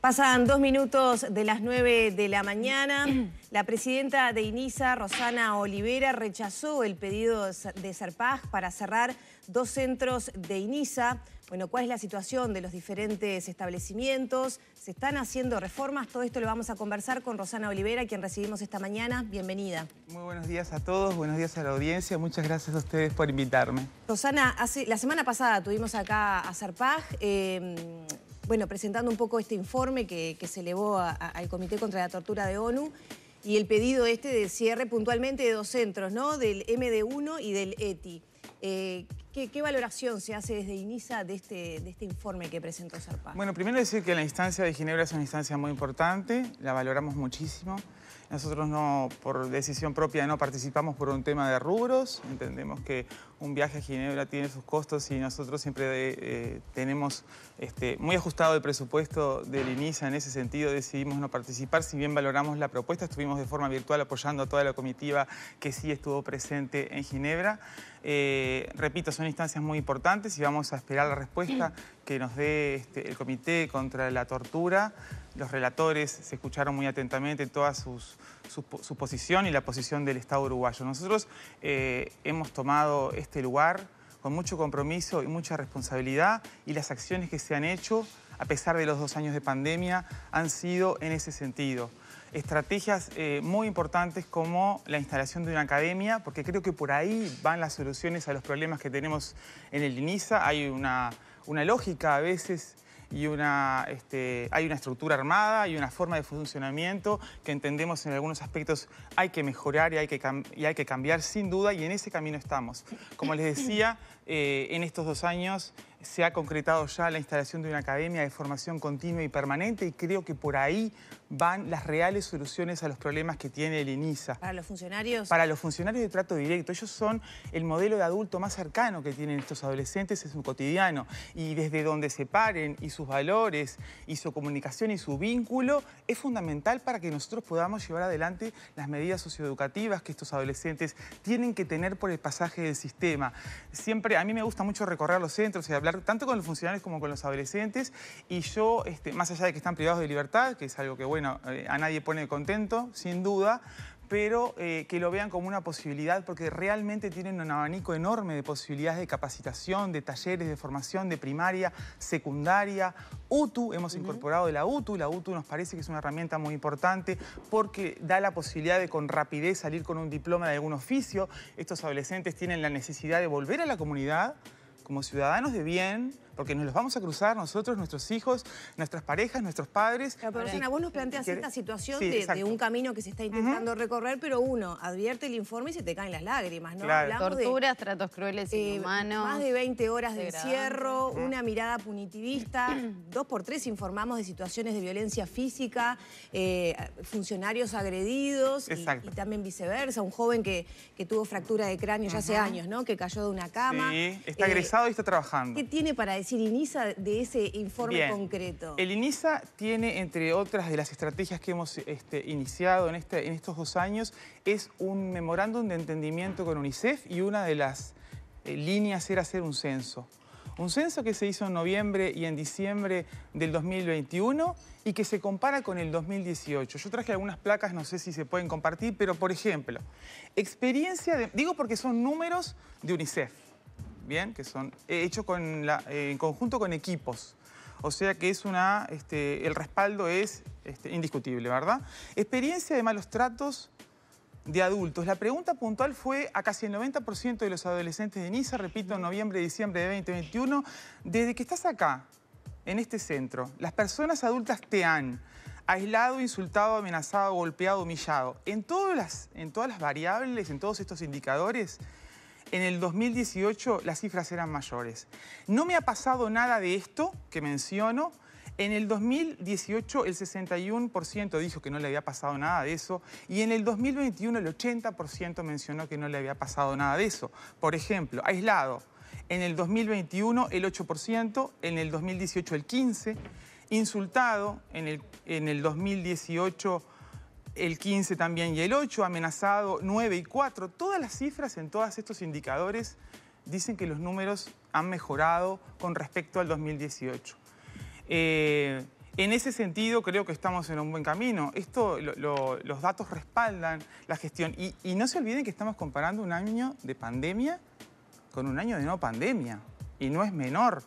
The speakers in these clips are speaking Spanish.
Pasan dos minutos de las nueve de la mañana. La presidenta de INISA, Rosana Olivera, rechazó el pedido de Serpaj para cerrar dos centros de INISA. Bueno, ¿cuál es la situación de los diferentes establecimientos? ¿Se están haciendo reformas? Todo esto lo vamos a conversar con Rosana Olivera, quien recibimos esta mañana. Bienvenida. Muy buenos días a todos, buenos días a la audiencia. Muchas gracias a ustedes por invitarme. Rosana, la semana pasada tuvimos acá a Serpaj. Eh, bueno, presentando un poco este informe que, se elevó al Comité contra la Tortura de ONU y el pedido este de cierre puntualmente de dos centros, ¿no? Del MD1 y del ETI. Eh, ¿qué, valoración se hace desde INISA de este, de este informe que presentó Sarpa? Bueno, primero decir que la instancia de Ginebra es una instancia muy importante, la valoramos muchísimo. Nosotros no, por decisión propia no participamos por un tema de rubros, entendemos que un viaje a Ginebra tiene sus costos y nosotros siempre eh, tenemos este, muy ajustado el presupuesto del INISA, en ese sentido decidimos no participar, si bien valoramos la propuesta, estuvimos de forma virtual apoyando a toda la comitiva que sí estuvo presente en Ginebra. Eh, repito, son instancias muy importantes y vamos a esperar la respuesta que nos dé este, el Comité contra la Tortura. Los relatores se escucharon muy atentamente toda su, posición y la posición del Estado uruguayo. Nosotros eh, hemos tomado este lugar con mucho compromiso y mucha responsabilidad y las acciones que se han hecho, a pesar de los dos años de pandemia, han sido en ese sentido estrategias eh, muy importantes como la instalación de una academia, porque creo que por ahí van las soluciones a los problemas que tenemos en el INISA. Hay una, lógica a veces y una, este, hay una estructura armada y una forma de funcionamiento que entendemos en algunos aspectos hay que mejorar y hay que, hay que cambiar sin duda y en ese camino estamos. Como les decía, eh, en estos dos años se ha concretado ya la instalación de una academia de formación continua y permanente y creo que por ahí van las reales soluciones a los problemas que tiene el INISA. ¿Para los funcionarios? Para los funcionarios de trato directo. Ellos son el modelo de adulto más cercano que tienen estos adolescentes en su cotidiano y desde donde se paren y sus valores y su comunicación y su vínculo es fundamental para que nosotros podamos llevar adelante las medidas socioeducativas que estos adolescentes tienen que tener por el pasaje del sistema. Siempre, a mí me gusta mucho recorrer los centros y hablar tanto con los funcionarios como con los adolescentes y yo, este, más allá de que están privados de libertad, que es algo que, bueno, eh, a nadie pone contento, sin duda, pero eh, que lo vean como una posibilidad porque realmente tienen un abanico enorme de posibilidades de capacitación, de talleres, de formación, de primaria, secundaria, UTU, hemos incorporado la UTU, la UTU nos parece que es una herramienta muy importante porque da la posibilidad de con rapidez salir con un diploma de algún oficio, estos adolescentes tienen la necesidad de volver a la comunidad, como ciudadanos de bien, porque nos los vamos a cruzar nosotros, nuestros hijos, nuestras parejas, nuestros padres. pero, vos nos planteas esta situación de, un camino que se está intentando recorrer, pero uno, advierte el informe y se te caen las lágrimas, ¿no? Torturas, tratos crueles, eh, inhumanos. Más de 20 horas de encierro, una mirada punitivista, dos por tres informamos de situaciones de violencia física, eh, funcionarios agredidos y, también viceversa, un joven que, que tuvo fractura de cráneo ya hace años, ¿no? Que cayó de una cama. Sí, está agresado eh, y está trabajando. ¿Qué tiene para decir INISA de ese informe concreto? El INISA tiene, entre otras de las estrategias que hemos este, iniciado este, en, estos dos años, es un memorándum de entendimiento con UNICEF y una de las eh, líneas era hacer un censo. Un censo que se hizo en noviembre y en diciembre del 2021 y que se compara con el 2018. Yo traje algunas placas, no sé si se pueden compartir, pero por ejemplo, experiencia de... Digo porque son números de UNICEF. Que son eh, hechos con eh, en conjunto con equipos. O sea que es una, este, el respaldo es este, indiscutible, ¿verdad? Experiencia de malos tratos de adultos. La pregunta puntual fue a casi el 90% de los adolescentes de Niza, repito, en noviembre diciembre de 2021, desde que estás acá, en este centro, las personas adultas te han aislado, insultado, amenazado, golpeado, humillado. En todas las, en todas las variables, en todos estos indicadores, en el 2018 las cifras eran mayores. No me ha pasado nada de esto que menciono. En el 2018 el 61% dijo que no le había pasado nada de eso y en el 2021 el 80% mencionó que no le había pasado nada de eso. Por ejemplo, aislado, en el 2021 el 8%, en el 2018 el 15%, insultado en el, en el 2018 el 15 también y el 8, amenazado 9 y 4. Todas las cifras en todos estos indicadores dicen que los números han mejorado con respecto al 2018. Eh, en ese sentido creo que estamos en un buen camino. Esto, los datos respaldan la gestión y no se olviden que estamos comparando un año de pandemia con un año de no pandemia y no es menor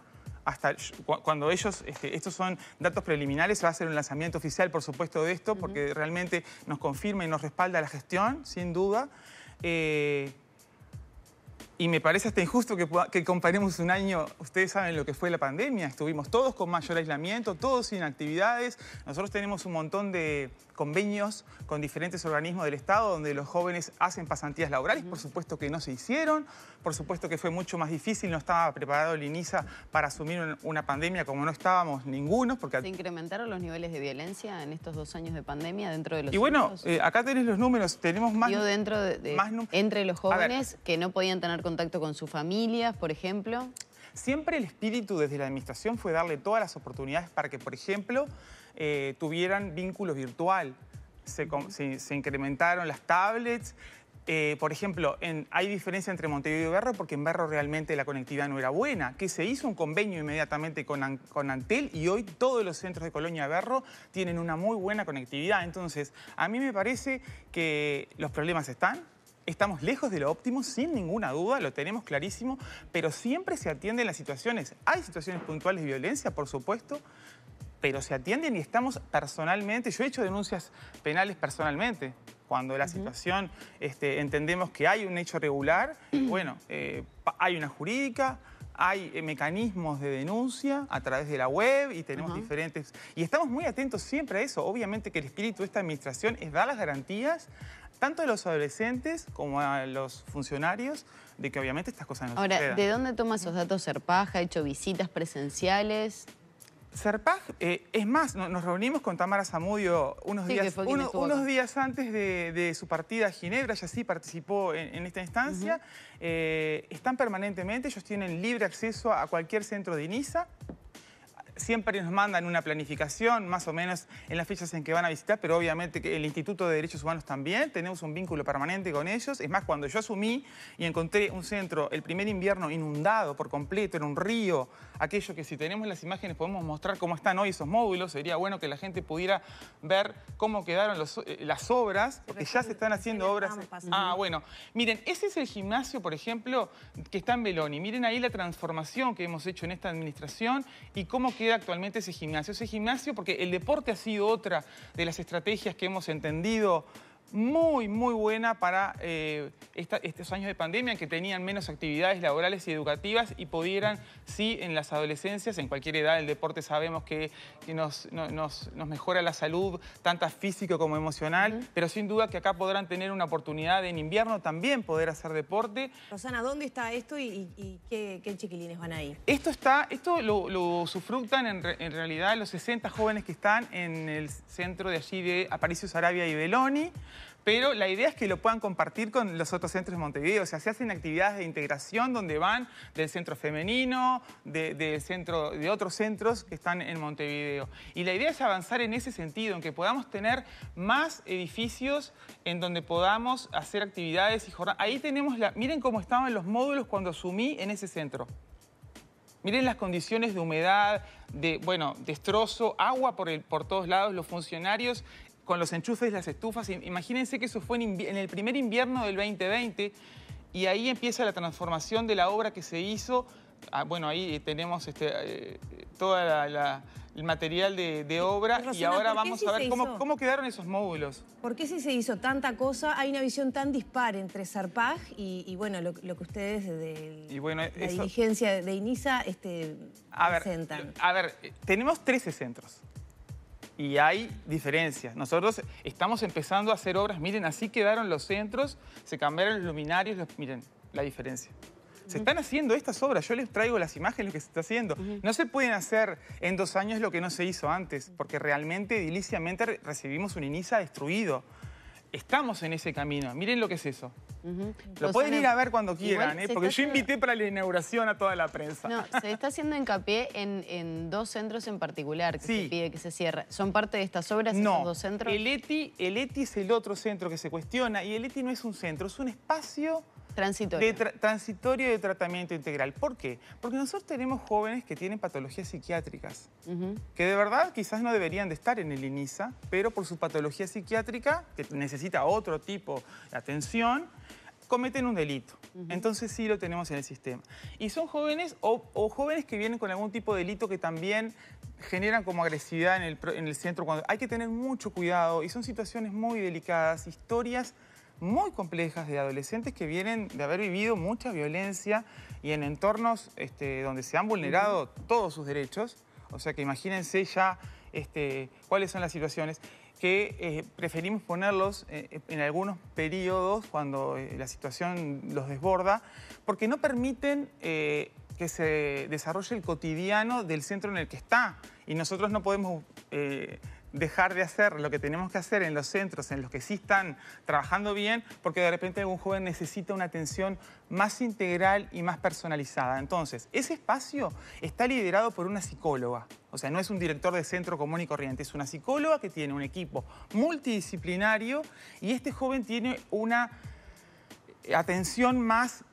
hasta cuando ellos, este, estos son datos preliminares, se va a hacer un lanzamiento oficial, por supuesto, de esto, porque realmente nos confirma y nos respalda la gestión, sin duda. Eh, y me parece hasta injusto que, comparemos un año, ustedes saben lo que fue la pandemia, estuvimos todos con mayor aislamiento, todos sin actividades, nosotros tenemos un montón de convenios con diferentes organismos del Estado donde los jóvenes hacen pasantías laborales, por supuesto que no se hicieron, por supuesto que fue mucho más difícil, no estaba preparado el INISA para asumir una pandemia como no estábamos ninguno. Porque... ¿Se incrementaron los niveles de violencia en estos dos años de pandemia dentro de los Y bueno, eh, acá tenés los números, tenemos más... dentro de, más entre los jóvenes que no podían tener contacto con sus familias, por ejemplo. Siempre el espíritu desde la administración fue darle todas las oportunidades para que, por ejemplo, eh, tuvieran vínculos virtual. Se, incrementaron las tablets. Eh, por ejemplo, hay diferencia entre Montevideo y Berro porque en Berro realmente la conectividad no era buena, que se hizo un convenio inmediatamente con, Antel y hoy todos los centros de Colonia Berro tienen una muy buena conectividad. Entonces, a mí me parece que los problemas están. Estamos lejos de lo óptimo, sin ninguna duda, lo tenemos clarísimo, pero siempre se atienden las situaciones. Hay situaciones puntuales de violencia, por supuesto, pero se atienden y estamos personalmente, yo he hecho denuncias penales personalmente, cuando la situación este, entendemos que hay un hecho regular, bueno, eh, hay una jurídica, hay eh, mecanismos de denuncia a través de la web y tenemos diferentes... Y estamos muy atentos siempre a eso. Obviamente que el espíritu de esta administración es dar las garantías tanto a los adolescentes como a los funcionarios de que obviamente estas cosas no Ahora, ¿de dónde toma esos datos Serpaja? ¿Ha hecho visitas presenciales? Serpag, eh, es más, nos reunimos con Tamara Zamudio unos, días, unos días antes de, su partida a Ginebra, y sí participó en, esta instancia. Eh, están permanentemente, ellos tienen libre acceso a cualquier centro de INISA, siempre nos mandan una planificación, más o menos en las fechas en que van a visitar, pero obviamente el Instituto de Derechos Humanos también, tenemos un vínculo permanente con ellos. Es más, cuando yo asumí y encontré un centro el primer invierno inundado por completo, ...en un río, aquello que si tenemos las imágenes podemos mostrar cómo están hoy esos módulos, sería bueno que la gente pudiera ver cómo quedaron eh, las obras, porque ya se están haciendo obras. Ah, bueno. Miren, ese es el gimnasio, por ejemplo, que está en Beloni. Miren ahí la transformación que hemos hecho en esta administración y cómo que actualmente ese gimnasio? Ese gimnasio, porque el deporte ha sido otra de las estrategias que hemos entendido muy, muy buena para eh, estos años de pandemia que tenían menos actividades laborales y educativas y pudieran, sí, en las adolescencias, en cualquier edad, el deporte sabemos que, nos, mejora la salud, tanto física como emocional, pero sin duda que acá podrán tener una oportunidad en invierno también poder hacer deporte. Rosana, ¿dónde está esto y, qué, chiquilines van ahí? Esto está, esto lo, lo sufructan en, en realidad los 60 jóvenes que están en el centro de allí de Aparicio Sarabia y Beloni pero la idea es que lo puedan compartir con los otros centros de Montevideo. O sea, se hacen actividades de integración donde van del centro femenino, de, centro, de otros centros que están en Montevideo. Y la idea es avanzar en ese sentido, en que podamos tener más edificios en donde podamos hacer actividades y jornadas. Ahí tenemos la... Miren cómo estaban los módulos cuando asumí en ese centro. Miren las condiciones de humedad, de, bueno, destrozo, agua por todos lados, los funcionarios con los enchufes, las estufas. Imagínense que eso fue en, el primer invierno del 2020 y ahí empieza la transformación de la obra que se hizo. Ah, bueno, ahí eh, tenemos este, eh, todo el material de, obra y ahora vamos a ver cómo, quedaron esos módulos. ¿Por qué si se hizo tanta cosa hay una visión tan dispar entre Sarpag y, bueno, lo, que ustedes de, la diligencia dirigencia de INISA este, presentan? a ver, eh, tenemos 13 centros y hay diferencias. Nosotros estamos empezando a hacer obras, miren, así quedaron los centros, se cambiaron los luminarios, miren la diferencia. Se están haciendo estas obras, yo les traigo las imágenes lo que se está haciendo. No se pueden hacer en dos años lo que no se hizo antes, porque realmente, ediliciamente, recibimos un INISA destruido estamos en ese camino. Miren lo que es eso. Lo pueden ir a ver cuando quieran, ¿eh? porque yo invité para la inauguración a toda la prensa. No, se está haciendo hincapié en, dos centros en particular que se pide que se cierre. ¿Son parte de estas obras no. esos dos centros? El e el ETI es el otro centro que se cuestiona y el ETI no es un centro, es un espacio Transitorio. De transitorio de tratamiento integral. ¿Por qué? Porque nosotros tenemos jóvenes que tienen patologías psiquiátricas, que de verdad quizás no deberían de estar en el INISA, pero por su patología psiquiátrica, que necesita otro tipo de atención, cometen un delito. Entonces sí lo tenemos en el sistema. Y son jóvenes o, jóvenes que vienen con algún tipo de delito que también generan como agresividad en el, centro. Cuando hay que tener mucho cuidado y son situaciones muy delicadas, historias muy complejas de adolescentes que vienen de haber vivido mucha violencia y en entornos este, donde se han vulnerado todos sus derechos. O sea que imagínense ya este, cuáles son las situaciones que eh, preferimos ponerlos eh, en algunos periodos cuando eh, la situación los desborda, porque no permiten que se desarrolle el cotidiano del centro en el que está. Y nosotros no podemos dejar de hacer lo que tenemos que hacer en los centros, en los que sí están trabajando bien, porque de repente algún joven necesita una atención más integral y más personalizada. Entonces, ese espacio está liderado por una psicóloga. O sea, no es un director de centro común y corriente, es una psicóloga que tiene un equipo multidisciplinario y este joven tiene una atención más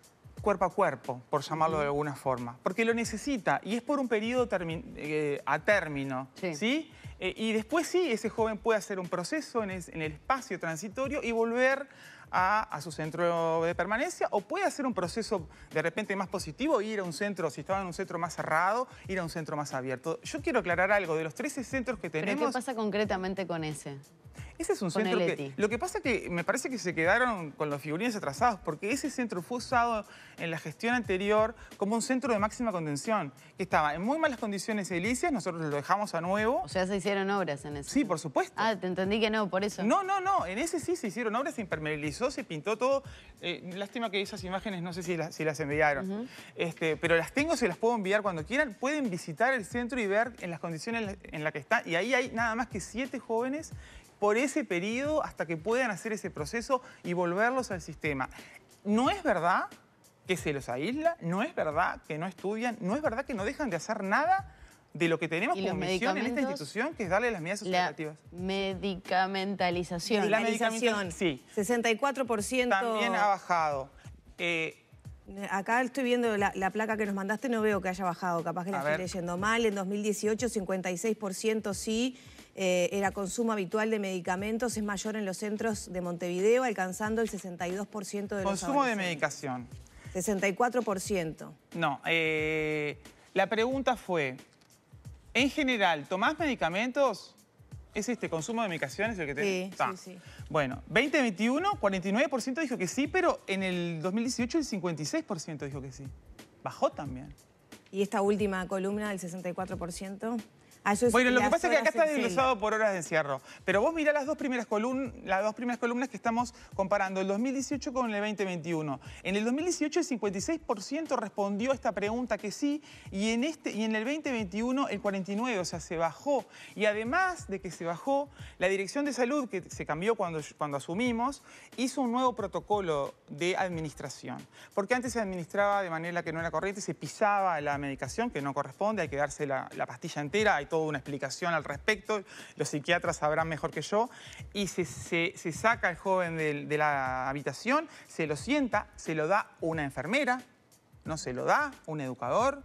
cuerpo a cuerpo, por llamarlo de alguna forma, porque lo necesita y es por un periodo eh, a término, ¿sí? Eh, y después sí, ese joven puede hacer un proceso en, el espacio transitorio y volver a, su centro de permanencia o puede hacer un proceso de repente más positivo, ir a un centro, si estaba en un centro más cerrado, ir a un centro más abierto. Yo quiero aclarar algo, de los 13 centros que tenemos... qué pasa concretamente con ese? Ese es un centro que... Lo que pasa es que me parece que se quedaron con los figurines atrasados porque ese centro fue usado en la gestión anterior como un centro de máxima contención que estaba en muy malas condiciones edilicias, nosotros lo dejamos a nuevo. O sea, se hicieron obras en ese. Sí, por supuesto. Ah, te entendí que no, por eso. No, no, no, en ese sí se hicieron obras, se impermeabilizó, se pintó todo. Eh, lástima que esas imágenes no sé si las, si las enviaron. este, pero las tengo, se las puedo enviar cuando quieran. Pueden visitar el centro y ver en las condiciones en las que está. Y ahí hay nada más que siete jóvenes por ese periodo hasta que puedan hacer ese proceso y volverlos al sistema. ¿No es verdad que se los aísla? ¿No es verdad que no estudian? ¿No es verdad que no dejan de hacer nada? de lo que tenemos como misión en esta institución, que es darle las medidas asociativas. medicamentalización. La medicamentación, sí. 64%. También ha bajado. Eh, eh, acá estoy viendo la, placa que nos mandaste, no veo que haya bajado, capaz que la estoy leyendo mal. En 2018, 56% sí eh, era consumo habitual de medicamentos, es mayor en los centros de Montevideo, alcanzando el 62% de los Consumo de medicación. 64%. No, eh, la pregunta fue, en general, ¿tomás medicamentos? ¿Es este consumo de medicaciones el que te...? Sí, sí, sí. Bueno, 2021, 49% dijo que sí, pero en el 2018 el 56% dijo que sí. Bajó también. Y esta última columna, del 64% bueno, lo que pasa es que acá está desglosado por horas de encierro. Pero vos mirá las dos primeras, columnas, las dos primeras columnas que estamos comparando, el 2018 con el 2021. En el 2018 el 56% respondió a esta pregunta que sí, y en, este, y en el 2021 el 49%, o sea, se bajó. Y además de que se bajó, la Dirección de Salud, que se cambió cuando, cuando asumimos, hizo un nuevo protocolo de administración. Porque antes se administraba de manera que no era corriente, se pisaba la medicación, que no corresponde, hay que darse la, pastilla entera, hay toda una explicación al respecto, los psiquiatras sabrán mejor que yo, y se, saca el joven de, la habitación, se lo sienta, se lo da una enfermera, no se lo da un educador,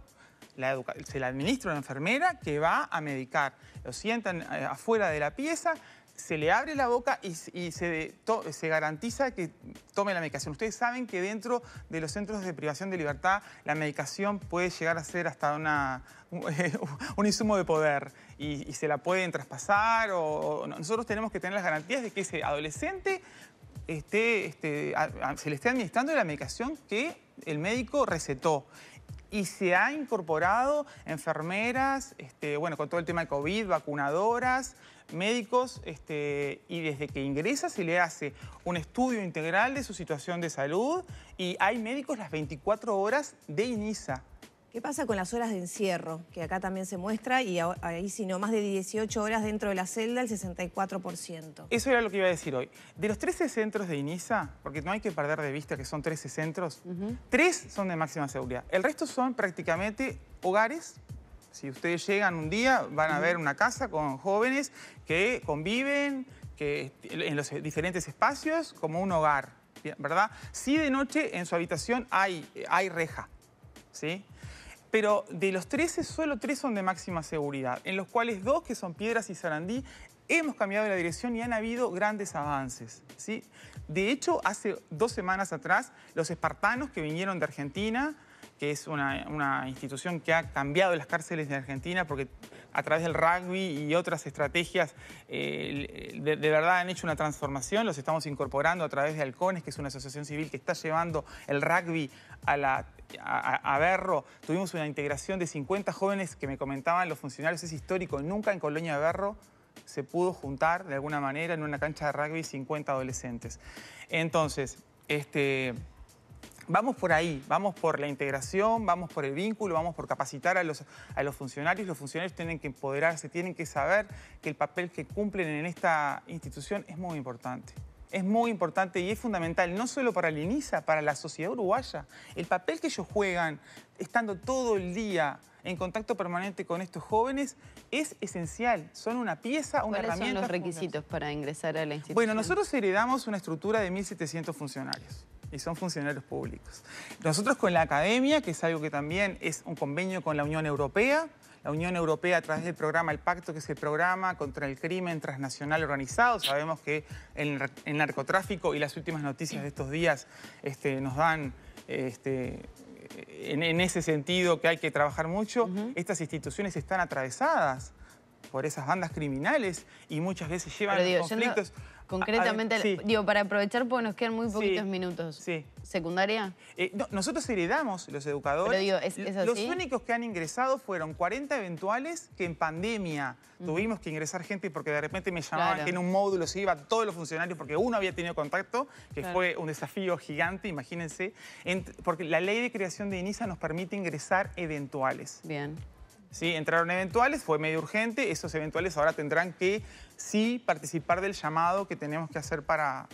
se la administra una enfermera que va a medicar. Lo sientan eh, afuera de la pieza se le abre la boca y, se, garantiza que tome la medicación. Ustedes saben que dentro de los centros de privación de libertad la medicación puede llegar a ser hasta una, un insumo de poder y, se la pueden traspasar o, nosotros tenemos que tener las garantías de que ese adolescente este, se le esté administrando la medicación que el médico recetó y se ha incorporado enfermeras, este, bueno, con todo el tema de COVID, vacunadoras, médicos este, y desde que ingresa se le hace un estudio integral de su situación de salud y hay médicos las 24 horas de INISA. ¿Qué pasa con las horas de encierro? Que acá también se muestra y ahí sino más de 18 horas dentro de la celda, el 64%. Eso era lo que iba a decir hoy. De los 13 centros de INISA, porque no hay que perder de vista que son 13 centros, tres son de máxima seguridad. El resto son prácticamente hogares si ustedes llegan un día, van a ver una casa con jóvenes que conviven que en los diferentes espacios como un hogar, ¿verdad? Sí de noche en su habitación hay, hay reja, ¿sí? Pero de los 13, solo 3 son de máxima seguridad, en los cuales dos que son Piedras y Sarandí, hemos cambiado la dirección y han habido grandes avances, ¿sí? De hecho, hace dos semanas atrás, los espartanos que vinieron de Argentina que es una, institución que ha cambiado las cárceles de Argentina porque a través del rugby y otras estrategias eh, de, verdad han hecho una transformación, los estamos incorporando a través de Halcones, que es una asociación civil que está llevando el rugby a la... Berro, tuvimos una integración de 50 jóvenes que me comentaban los funcionarios, es histórico, nunca en Colonia de Berro se pudo juntar de alguna manera en una cancha de rugby 50 adolescentes. Entonces, este, Vamos por ahí, vamos por la integración, vamos por el vínculo, vamos por capacitar a los, funcionarios. Los funcionarios tienen que empoderarse, tienen que saber que el papel que cumplen en esta institución es muy importante. Es muy importante y es fundamental, no solo para el INISA, para la sociedad uruguaya. El papel que ellos juegan, estando todo el día en contacto permanente con estos jóvenes es esencial. Son una pieza, una herramienta. ¿Cuáles son los requisitos para ingresar a la institución? Bueno, nosotros heredamos una estructura de 1.700 funcionarios y son funcionarios públicos. Nosotros con la academia, que es algo que también es un convenio con la Unión Europea, la Unión Europea a través del programa, el pacto que se programa contra el crimen transnacional organizado. Sabemos que el, narcotráfico y las últimas noticias de estos días este, nos dan este, en, ese sentido que hay que trabajar mucho. Estas instituciones están atravesadas por esas bandas criminales y muchas veces llevan conflictos. Concretamente, digo, para aprovechar, porque nos quedan muy poquitos minutos. Sí. ¿Secundaria? Eh, nosotros heredamos los educadores. Pero digo, Los únicos que han ingresado fueron 40 eventuales que en pandemia tuvimos que ingresar gente porque de repente me llamaban que en un módulo se iban todos los funcionarios porque uno había tenido contacto, que fue un desafío gigante, imagínense. porque la ley de creación de INISA nos permite ingresar eventuales. Bien. Sí, entraron eventuales, fue medio urgente. Esos eventuales ahora tendrán que sí participar del llamado que tenemos que hacer para...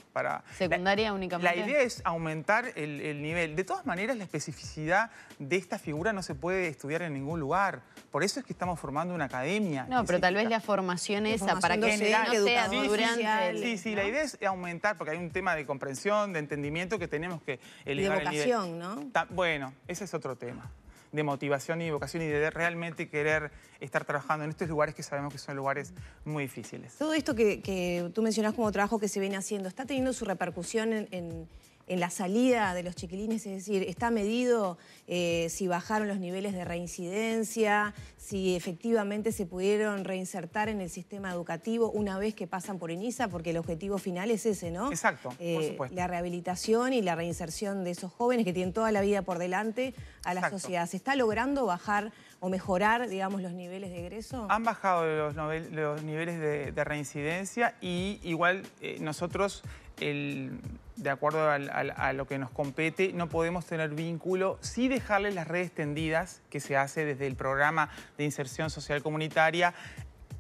Secundaria únicamente. La idea es aumentar el, nivel. De todas maneras, la especificidad de esta figura no se puede estudiar en ningún lugar. Por eso es que estamos formando una academia. No, pero tal vez la formación esa, para que se no sea sí, durante... sí, sí, la idea es aumentar, porque hay un tema de comprensión, de entendimiento que tenemos que elevar de vocación, ¿no? bueno, ese es otro tema de motivación y vocación y de realmente querer estar trabajando en estos lugares que sabemos que son lugares muy difíciles. Todo esto que, tú mencionas como trabajo que se viene haciendo, ¿está teniendo su repercusión en en la salida de los chiquilines, es decir, ¿está medido eh, si bajaron los niveles de reincidencia, si efectivamente se pudieron reinsertar en el sistema educativo una vez que pasan por ENISA? Porque el objetivo final es ese, ¿no? Exacto, por eh, supuesto. La rehabilitación y la reinserción de esos jóvenes que tienen toda la vida por delante a la sociedad. ¿Se está logrando bajar o mejorar, digamos, los niveles de egreso? Han bajado los, niveles de, reincidencia y igual eh, nosotros el, de acuerdo a, lo que nos compete, no podemos tener vínculo, ...si dejarles las redes tendidas que se hace desde el programa de inserción social comunitaria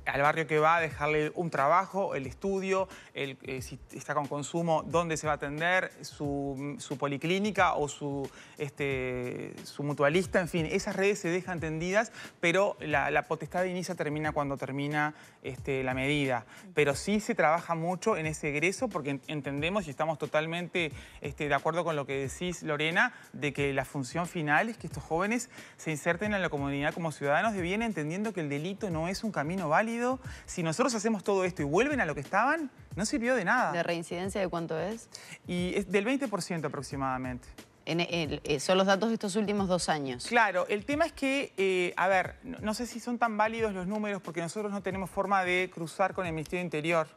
al barrio que va, dejarle un trabajo, el estudio, eh, si está con consumo, dónde se va a atender, su, policlínica o este, su, mutualista, en fin, esas redes se dejan tendidas, pero la, potestad de inicia termina cuando termina este, la medida. Pero sí se trabaja mucho en ese egreso porque entendemos y estamos totalmente este, de acuerdo con lo que decís, Lorena, de que la función final es que estos jóvenes se inserten en la comunidad como ciudadanos de bien, entendiendo que el delito no es un camino válido si nosotros hacemos todo esto y vuelven a lo que estaban, no sirvió de nada. ¿De reincidencia de cuánto es? Y es del 20% aproximadamente. En eh, son los datos de estos últimos dos años. Claro, el tema es que, eh, a ver, no, sé si son tan válidos los números porque nosotros no tenemos forma de cruzar con el Ministerio Interior.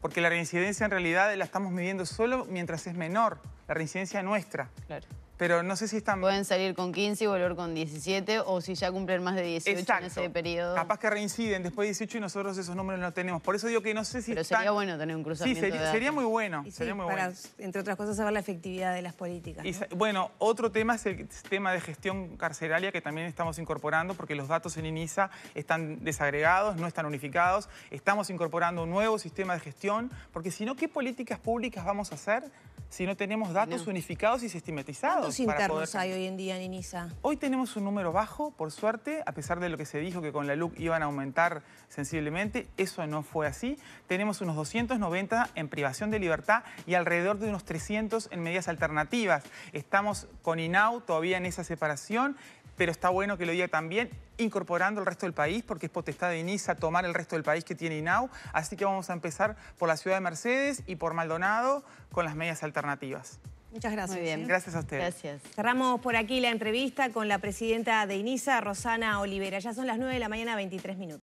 Porque la reincidencia en realidad la estamos midiendo solo mientras es menor, la reincidencia nuestra. Claro. Pero no sé si están... Pueden salir con 15 y volver con 17 o si ya cumplen más de 18 en ese periodo. Capaz que reinciden después de 18 y nosotros esos números no tenemos. Por eso digo que no sé si Pero sería bueno tener un cruzamiento Sí, sería, Sí, sería muy bueno. sería muy para, bueno. entre otras cosas, saber la efectividad de las políticas. Bueno, otro tema es el tema de gestión carcelaria que también estamos incorporando porque los datos en INISA están desagregados, no están unificados. Estamos incorporando un nuevo sistema de gestión porque si no, ¿qué políticas públicas vamos a hacer si no tenemos datos unificados y sistematizados? ¿Cuántos internos hay hoy en día, en Inisa? Hoy tenemos un número bajo, por suerte, a pesar de lo que se dijo que con la LUC iban a aumentar sensiblemente, eso no fue así. Tenemos unos 290 en privación de libertad y alrededor de unos 300 en medidas alternativas. Estamos con INAU todavía en esa separación pero está bueno que lo diga también incorporando el resto del país, porque es potestad de INISA tomar el resto del país que tiene INAU. Así que vamos a empezar por la ciudad de Mercedes y por Maldonado con las medidas alternativas. Muchas gracias. bien. ¿eh? Gracias a ustedes. Gracias. Cerramos por aquí la entrevista con la presidenta de INISA, Rosana Olivera. Ya son las 9 de la mañana, 23 minutos.